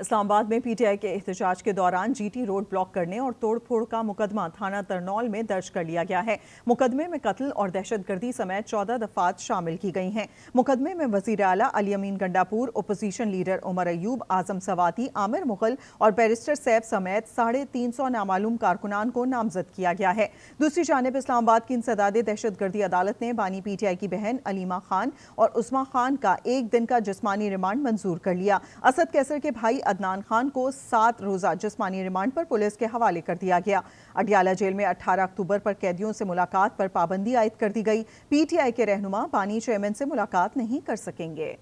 इस्लामाबाद में पीटीआई के एहतजाज के दौरान जीटी रोड ब्लॉक करने और तोड़फोड़ का मुकदमा थाना तरनौल में दर्ज कर लिया गया है मुकदमे में कत्ल और दहशतगर्दी समेत चौदह दफात शामिल की गई हैं मुकदमे में वजीर अला अली अमीन गंडापुर ओपोजिशन लीडर उमर अयूब आजम सवाती आमिर मुगल और बैरिस्टर सैफ समेत साढ़े तीन सौ नामालूम कारकुनान को नामजद किया गया है दूसरी जानब इस्लामाबाद की इंसदाद दहशतगर्दी अदालत ने बानी आई की बहन अलीमा खान और उस्मा खान का एक दिन का जिसमानी रिमांड मंजूर कर लिया असद कैसर के भाई अदनान खान को सात रोज़ा जिसमानी रिमांड पर पुलिस के हवाले कर दिया गया अटियाला जेल में 18 अक्टूबर पर कैदियों से मुलाकात पर पाबंदी आयद कर दी गई पीटीआई के रहनुमा पानी चेयरमैन से मुलाकात नहीं कर सकेंगे